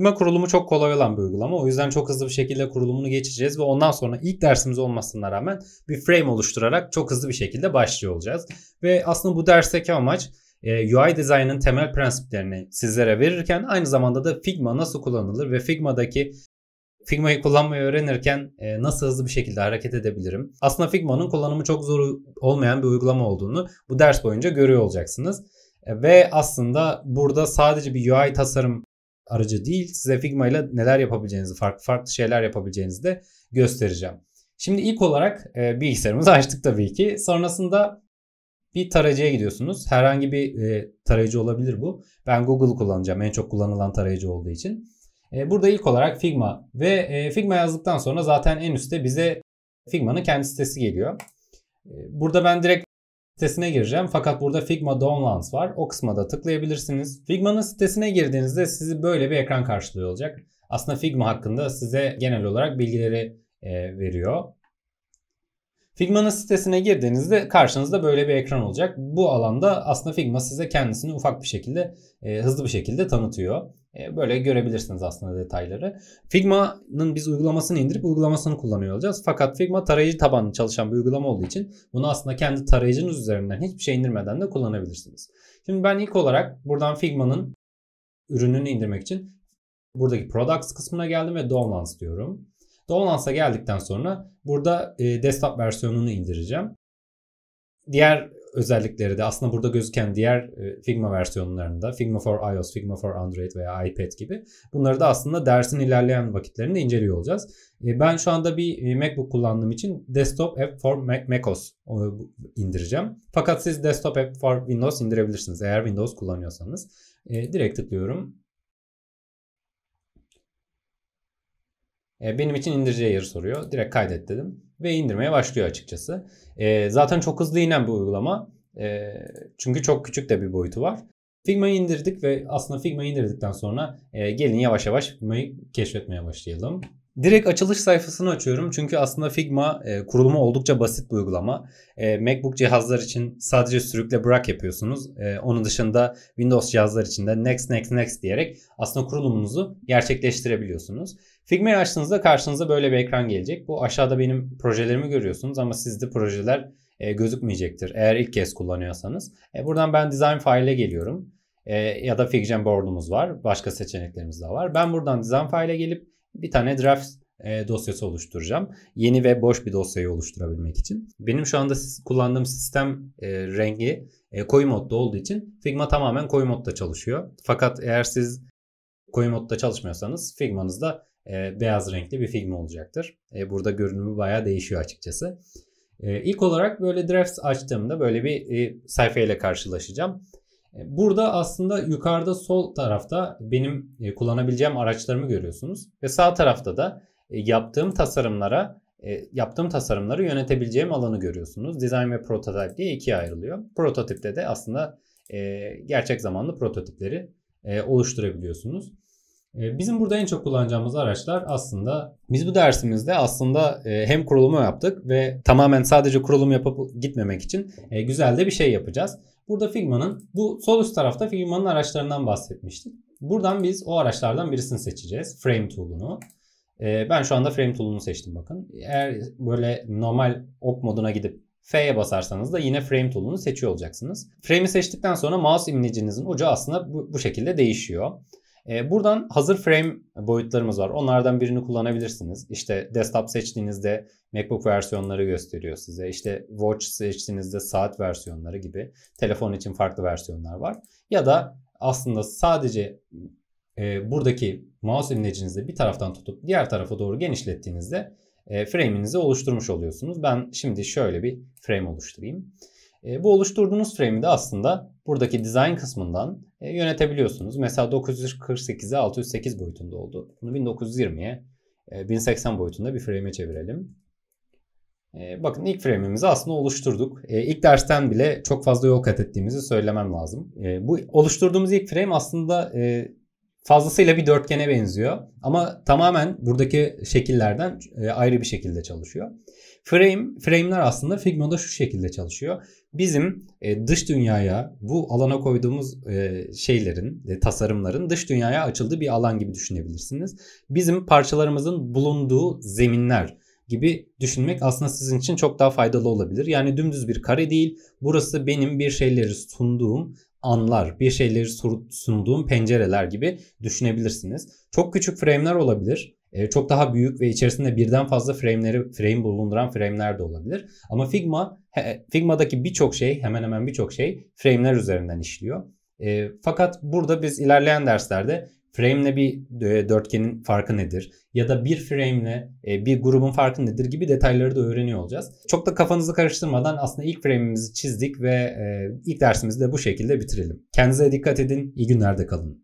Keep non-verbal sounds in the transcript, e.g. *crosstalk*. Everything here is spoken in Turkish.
Düğme kurulumu çok kolay olan bir uygulama. O yüzden çok hızlı bir şekilde kurulumunu geçeceğiz ve ondan sonra ilk dersimiz olmasına rağmen bir frame oluşturarak çok hızlı bir şekilde başlıyor olacağız. Ve aslında bu dersteki amaç e, UI Design'ın temel prensiplerini sizlere verirken aynı zamanda da Figma nasıl kullanılır ve Figma'daki Figma'yı kullanmayı öğrenirken e, nasıl hızlı bir şekilde hareket edebilirim? Aslında Figma'nın kullanımı çok zor olmayan bir uygulama olduğunu bu ders boyunca görüyor olacaksınız. E, ve aslında burada sadece bir UI tasarım aracı değil. Size Figma ile neler yapabileceğinizi, farklı farklı şeyler yapabileceğinizi de göstereceğim. Şimdi ilk olarak e, bilgisayarımızı *laughs* açtık tabii ki. Sonrasında bir tarayıcıya gidiyorsunuz. Herhangi bir e, tarayıcı olabilir bu. Ben Google kullanacağım en çok kullanılan tarayıcı olduğu için. E, burada ilk olarak Figma ve e, Figma yazdıktan sonra zaten en üstte bize Figma'nın kendi sitesi geliyor. E, burada ben direkt sitesine gireceğim. Fakat burada Figma Downloads var. O kısma da tıklayabilirsiniz. Figma'nın sitesine girdiğinizde sizi böyle bir ekran karşılıyor olacak. Aslında Figma hakkında size genel olarak bilgileri e, veriyor. Figma'nın sitesine girdiğinizde karşınızda böyle bir ekran olacak. Bu alanda aslında Figma size kendisini ufak bir şekilde, e, hızlı bir şekilde tanıtıyor. E, böyle görebilirsiniz aslında detayları. Figma'nın biz uygulamasını indirip uygulamasını kullanıyor olacağız. Fakat Figma tarayıcı tabanlı çalışan bir uygulama olduğu için bunu aslında kendi tarayıcınız üzerinden hiçbir şey indirmeden de kullanabilirsiniz. Şimdi ben ilk olarak buradan Figma'nın ürününü indirmek için buradaki Products kısmına geldim ve Downloads diyorum. Downloads'a geldikten sonra burada e, desktop versiyonunu indireceğim. Diğer özellikleri de aslında burada gözüken diğer e, Figma versiyonlarında Figma for iOS, Figma for Android veya iPad gibi bunları da aslında dersin ilerleyen vakitlerinde inceliyor olacağız. E, ben şu anda bir e, MacBook kullandığım için Desktop App for macOS indireceğim. Fakat siz Desktop App for Windows indirebilirsiniz eğer Windows kullanıyorsanız. Direkt tıklıyorum E, benim için indireceği yeri soruyor. Direkt kaydet dedim. Ve indirmeye başlıyor açıkçası. E, zaten çok hızlı inen bir uygulama. E, çünkü çok küçük de bir boyutu var. Figma'yı indirdik ve aslında Figma'yı indirdikten sonra gelin yavaş yavaş Figma'yı keşfetmeye başlayalım. Direkt açılış sayfasını açıyorum çünkü aslında Figma e, kurulumu oldukça basit bir uygulama. E, MacBook cihazlar için sadece sürükle bırak yapıyorsunuz. E, onun dışında Windows cihazlar için de next next next diyerek aslında kurulumunuzu gerçekleştirebiliyorsunuz. Figma'yı açtığınızda karşınıza böyle bir ekran gelecek. Bu aşağıda benim projelerimi görüyorsunuz ama sizde projeler e, gözükmeyecektir eğer ilk kez kullanıyorsanız. E, buradan ben design file'e geliyorum. E, ya da FigJam board'umuz var. Başka seçeneklerimiz de var. Ben buradan design file'e gelip bir tane draft e, dosyası oluşturacağım. Yeni ve boş bir dosyayı oluşturabilmek için. Benim şu anda kullandığım sistem e, rengi e, koyu modda olduğu için Figma tamamen koyu modda çalışıyor. Fakat eğer siz koyu modda çalışmıyorsanız Figma'nızda e, beyaz renkli bir Figma olacaktır. E, burada görünümü baya değişiyor açıkçası. E, ilk olarak böyle drafts açtığımda böyle bir e, sayfayla karşılaşacağım. E, burada aslında yukarıda sol tarafta benim e, kullanabileceğim araçlarımı görüyorsunuz ve sağ tarafta da e, yaptığım tasarımlara yaptığım tasarımları yönetebileceğim alanı görüyorsunuz. Design ve prototip diye ikiye ayrılıyor. Prototipte de aslında gerçek zamanlı prototipleri oluşturabiliyorsunuz. Bizim burada en çok kullanacağımız araçlar aslında biz bu dersimizde aslında hem kurulumu yaptık ve tamamen sadece kurulum yapıp gitmemek için güzel de bir şey yapacağız. Burada Figma'nın bu sol üst tarafta Figma'nın araçlarından bahsetmiştik. Buradan biz o araçlardan birisini seçeceğiz. Frame tool'unu. Ee, ben şu anda frame tool'unu seçtim bakın. Eğer böyle normal op moduna gidip F'ye basarsanız da yine frame tool'unu seçiyor olacaksınız. Frame'i seçtikten sonra mouse imlecinizin ucu aslında bu, bu şekilde değişiyor. E, buradan hazır frame boyutlarımız var. Onlardan birini kullanabilirsiniz. İşte desktop seçtiğinizde MacBook versiyonları gösteriyor size. İşte watch seçtiğinizde saat versiyonları gibi. Telefon için farklı versiyonlar var. Ya da aslında sadece e, buradaki mouse imlecinizle bir taraftan tutup diğer tarafa doğru genişlettiğinizde e, frame'inizi oluşturmuş oluyorsunuz. Ben şimdi şöyle bir frame oluşturayım. E, bu oluşturduğunuz frame'i de aslında buradaki design kısmından e, yönetebiliyorsunuz. Mesela 948'e 608 boyutunda oldu. Bunu 1920'ye 1080 e, boyutunda bir frame'e çevirelim. Bakın ilk frame'imizi aslında oluşturduk. İlk dersten bile çok fazla yol kat ettiğimizi söylemem lazım. Bu oluşturduğumuz ilk frame aslında fazlasıyla bir dörtgene benziyor. Ama tamamen buradaki şekillerden e, ayrı bir şekilde çalışıyor. Frame, frame'ler aslında Figma'da şu şekilde çalışıyor. Bizim e, dış dünyaya bu alana koyduğumuz e, şeylerin, tasarımların dış dünyaya açıldığı bir alan gibi düşünebilirsiniz. Bizim parçalarımızın bulunduğu zeminler gibi düşünmek aslında sizin için çok daha faydalı olabilir. Yani dümdüz bir kare değil. Burası benim bir şeyleri sunduğum anlar, bir şeyleri sunduğum pencereler gibi düşünebilirsiniz. Çok küçük frame'ler olabilir. E, çok daha büyük ve içerisinde birden fazla frame'leri frame bulunduran frame'ler de olabilir. Ama Figma Figma'daki birçok şey, hemen hemen birçok şey frame'ler üzerinden işliyor. E, fakat burada biz ilerleyen derslerde Frame ile bir e, dörtgenin farkı nedir? Ya da bir frame ile e, bir grubun farkı nedir gibi detayları da öğreniyor olacağız. Çok da kafanızı karıştırmadan aslında ilk frame'imizi çizdik ve e, ilk dersimizi de bu şekilde bitirelim. Kendinize dikkat edin. İyi günlerde kalın.